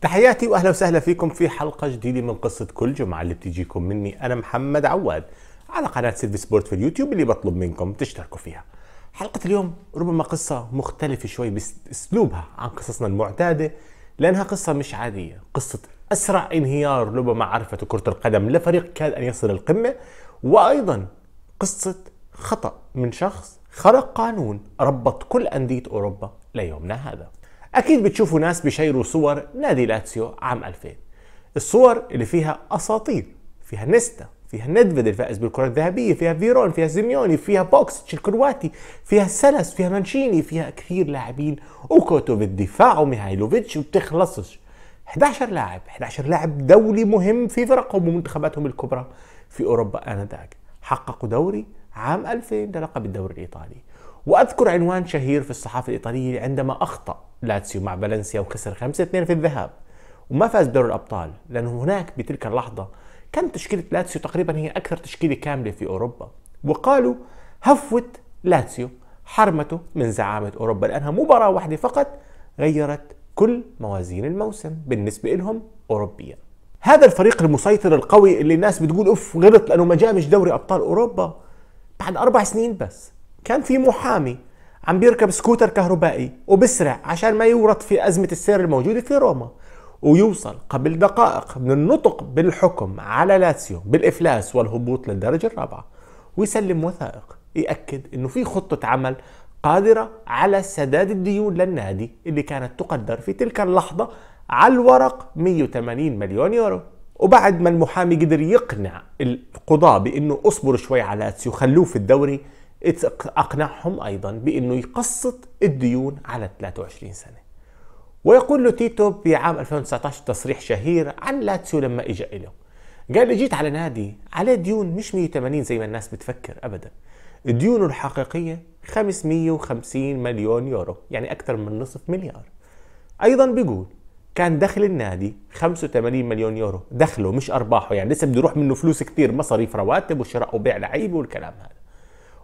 تحياتي واهلا وسهلا فيكم في حلقه جديده من قصه كل جمعه اللي بتجيكم مني انا محمد عواد على قناه سيلفي سبورت في اليوتيوب اللي بطلب منكم تشتركوا فيها. حلقه اليوم ربما قصه مختلفه شوي باسلوبها عن قصصنا المعتاده لانها قصه مش عاديه، قصه اسرع انهيار ربما عرفته كره القدم لفريق كاد ان يصل القمه وايضا قصه خطا من شخص خرق قانون ربط كل انديه اوروبا ليومنا هذا. أكيد بتشوفوا ناس بيشيروا صور نادي لاتسيو عام 2000 الصور اللي فيها أساطير فيها نيستا فيها ندفيد الفائز بالكرة الذهبية فيها فيرون فيها سيميوني فيها بوكس الكرواتي فيها سلس فيها مانشيني فيها كثير لاعبين وكوتو بالدفاع وميهايلوفيتش وبتخلصش 11 لاعب 11 لاعب دولي مهم في فرقهم ومنتخباتهم الكبرى في أوروبا آنذاك حققوا دوري عام 2000 ده لقب الدوري الإيطالي وأذكر عنوان شهير في الصحافة الإيطالية عندما أخطأ لاتسيو مع فالنسيا وخسر 5-2 في الذهاب وما فاز بدور الأبطال لأنه هناك بتلك اللحظة كانت تشكيلة لاتسيو تقريبا هي أكثر تشكيلة كاملة في أوروبا وقالوا هفوة لاتسيو حرمته من زعامة أوروبا لأنها مباراة واحدة فقط غيرت كل موازين الموسم بالنسبة لهم أوروبيا هذا الفريق المسيطر القوي اللي الناس بتقول أوف غلط لأنه ما جابش دوري أبطال أوروبا بعد أربع سنين بس كان في محامي عم بيركب سكوتر كهربائي وبسرع عشان ما يورط في أزمة السير الموجودة في روما ويوصل قبل دقائق من النطق بالحكم على لاتسيو بالإفلاس والهبوط للدرجة الرابعة ويسلم وثائق يأكد إنه في خطة عمل قادرة على سداد الديون للنادي اللي كانت تقدر في تلك اللحظة على الورق 180 مليون يورو وبعد ما المحامي قدر يقنع القضاة بأنه اصبروا شوي على لاتسيو خلوه في الدوري أقنعهم أيضا بأنه يقسط الديون على 23 سنة ويقول له تيتو بعام 2019 تصريح شهير عن لاتسيو لما اجى له قال اجيت على نادي عليه ديون مش 180 زي ما الناس بتفكر ابدا ديونه الحقيقيه 550 مليون يورو يعني اكثر من نصف مليار ايضا بيقول كان دخل النادي 85 مليون يورو دخله مش ارباحه يعني لسه بده يروح منه فلوس كثير مصاريف رواتب وشراء وبيع لعيبه والكلام هذا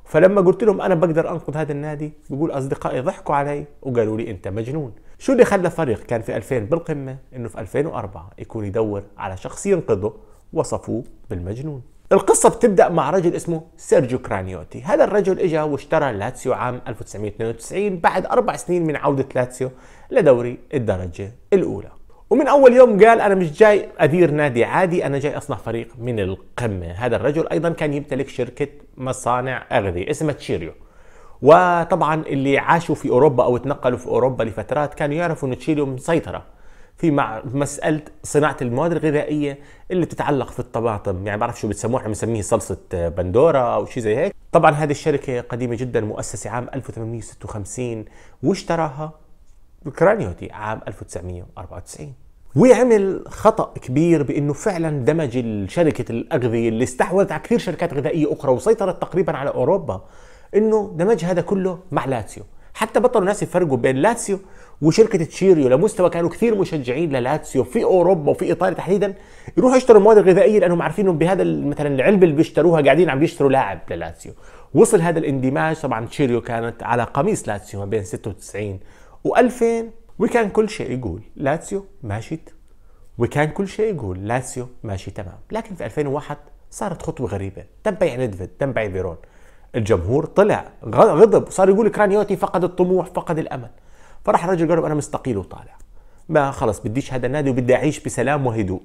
فلما قلت لهم انا بقدر انقذ هذا النادي بيقول اصدقائي ضحكوا علي وقالوا لي انت مجنون شو اللي خلى فريق كان في 2000 بالقمه انه في 2004 يكون يدور على شخص ينقذه وصفوه بالمجنون القصة بتبدأ مع رجل اسمه سيرجيو كرانيوتي هذا الرجل اجا واشترى لاتسيو عام 1992 بعد أربع سنين من عودة لاتسيو لدوري الدرجة الأولى ومن اول يوم قال انا مش جاي ادير نادي عادي انا جاي اصنع فريق من القمه هذا الرجل ايضا كان يمتلك شركه مصانع اغذيه اسمها تشيريو وطبعا اللي عاشوا في اوروبا او تنقلوا في اوروبا لفترات كانوا يعرفوا ان تشيريو مسيطره في مع مساله صناعه المواد الغذائيه اللي بتتعلق في الطماطم يعني بعرف شو بتسموه احنا بنسميه صلصه بندوره او شيء زي هيك طبعا هذه الشركه قديمه جدا مؤسسه عام 1856 واشتراها كرانيوتي عام 1994 وعمل خطا كبير بانه فعلا دمج شركه الاغذيه اللي استحوذت على كثير شركات غذائيه اخرى وسيطرت تقريبا على اوروبا انه دمج هذا كله مع لاتسيو حتى بطلوا الناس يفرقوا بين لاتسيو وشركه تشيريو لمستوى كانوا كثير مشجعين للاتسيو في اوروبا وفي ايطاليا تحديدا يروحوا يشتروا المواد الغذائيه لانهم عارفين انهم بهذا مثلا العلبه اللي بيشتروها قاعدين عم يشتروا لاعب للاتسيو وصل هذا الاندماج طبعا تشيريو كانت على قميص لاتسيو ما بين 96 و 2000 وكان كل شيء يقول لاتسيو ماشي وكان كل شيء يقول لاتسيو ماشي تمام لكن في 2001 صارت خطوه غريبه تنبيع يعني ندفد بيع يعني فيرون الجمهور طلع غضب وصار يقول كرانيوتي فقد الطموح فقد الامل فراح الرجل قال انا مستقيل وطالع ما خلص بديش هذا النادي وبدي اعيش بسلام وهدوء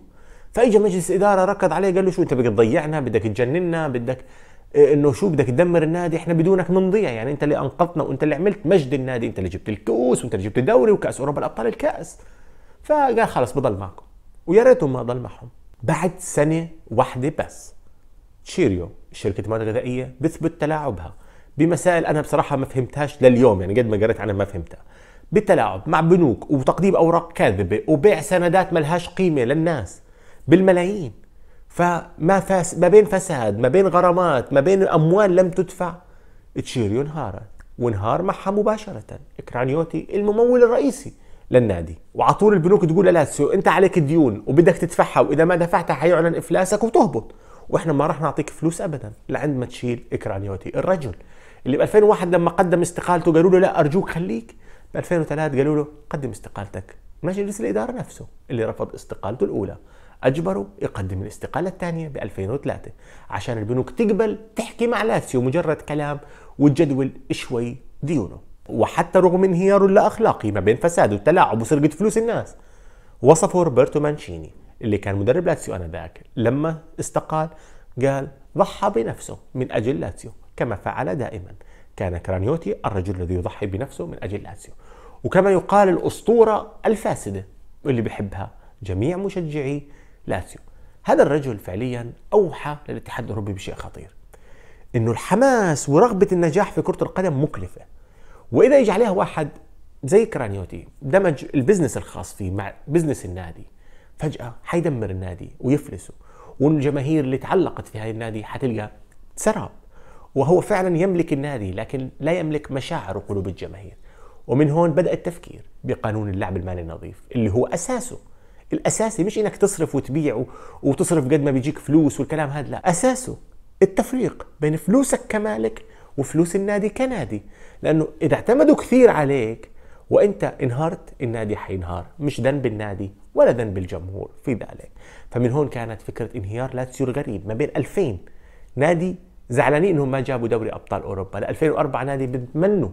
فاجى مجلس اداره ركض عليه قال له شو انت بدك تضيعنا بدك تجننا بدك إيه، انه شو بدك تدمر النادي احنا بدونك بنضيع يعني انت اللي انقذتنا وانت اللي عملت مجد النادي انت اللي جبت الكؤوس وانت اللي جبت الدوري وكاس اوروبا الابطال الكاس فقال خلص بضل معكم ويا ريتهم ما ضل معهم بعد سنه واحده بس تشيريو شركه المواد الغذائيه بثبت تلاعبها بمسائل انا بصراحه ما فهمتهاش لليوم يعني قد ما قريت عنها ما فهمتها بالتلاعب مع بنوك وتقديم اوراق كاذبه وبيع سندات ملهاش قيمه للناس بالملايين فما فاس ما بين فساد ما بين غرامات ما بين اموال لم تدفع تشيريو انهارت وانهار معها مباشره كرانيوتي الممول الرئيسي للنادي وعلى طول البنوك تقول لاتسيو انت عليك ديون وبدك تدفعها واذا ما دفعتها حيعلن افلاسك وتهبط واحنا ما راح نعطيك فلوس ابدا لعند ما تشيل كرانيوتي الرجل اللي ب 2001 لما قدم استقالته قالوا له لا ارجوك خليك ب 2003 قالوا له قدم استقالتك مجلس الاداره نفسه اللي رفض استقالته الاولى اجبره يقدم الاستقاله الثانيه ب 2003 عشان البنوك تقبل تحكي مع لاتسيو مجرد كلام وتجدول شوي ديونه وحتى رغم انهياره اللا اخلاقي ما بين فساد والتلاعب وسرقه فلوس الناس وصفه روبرتو مانشيني اللي كان مدرب لاتسيو انذاك لما استقال قال ضحى بنفسه من اجل لاتسيو كما فعل دائما كان كرانيوتي الرجل الذي يضحي بنفسه من اجل لاتسيو وكما يقال الاسطوره الفاسده اللي بحبها جميع مشجعي لاتسيو هذا الرجل فعليا أوحى للاتحاد الأوروبي بشيء خطير انه الحماس ورغبه النجاح في كره القدم مكلفه واذا يجي عليها واحد زي كرانيوتي دمج البزنس الخاص فيه مع بزنس النادي فجاه حيدمر النادي ويفلسه والجماهير اللي تعلقت في هذا النادي حتلقى سراب وهو فعلا يملك النادي لكن لا يملك مشاعر وقلوب الجماهير ومن هون بدا التفكير بقانون اللعب المالي النظيف اللي هو اساسه الاساسي مش انك تصرف وتبيع وتصرف قد ما بيجيك فلوس والكلام هذا لا اساسه التفريق بين فلوسك كمالك وفلوس النادي كنادي لانه اذا اعتمدوا كثير عليك وانت انهارت النادي حينهار مش ذنب النادي ولا ذنب الجمهور في ذلك فمن هون كانت فكره انهيار لاتسيو الغريب ما بين 2000 نادي زعلانين انهم ما جابوا دوري ابطال اوروبا ل 2004 نادي بتمنوا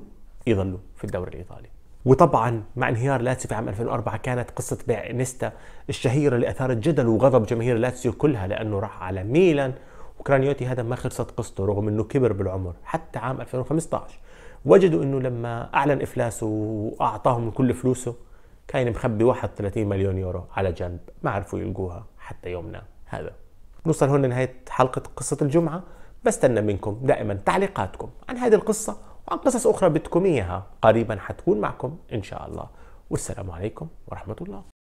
يضلوا في الدوري الايطالي وطبعا مع انهيار لاتسيو في عام 2004 كانت قصة بيع نيستا الشهيرة اللي أثارت جدل وغضب جماهير لاتسيو كلها لأنه راح على ميلان وكرانيوتي هذا ما خلصت قصته رغم أنه كبر بالعمر حتى عام 2015 وجدوا أنه لما أعلن إفلاسه وأعطاهم كل فلوسه كان مخبي 31 مليون يورو على جنب ما عرفوا يلقوها حتى يومنا هذا نوصل هنا لنهاية حلقة قصة الجمعة بستنى منكم دائما تعليقاتكم عن هذه القصة وعن قصص أخرى بدكم إياها قريبا حتكون معكم إن شاء الله والسلام عليكم ورحمة الله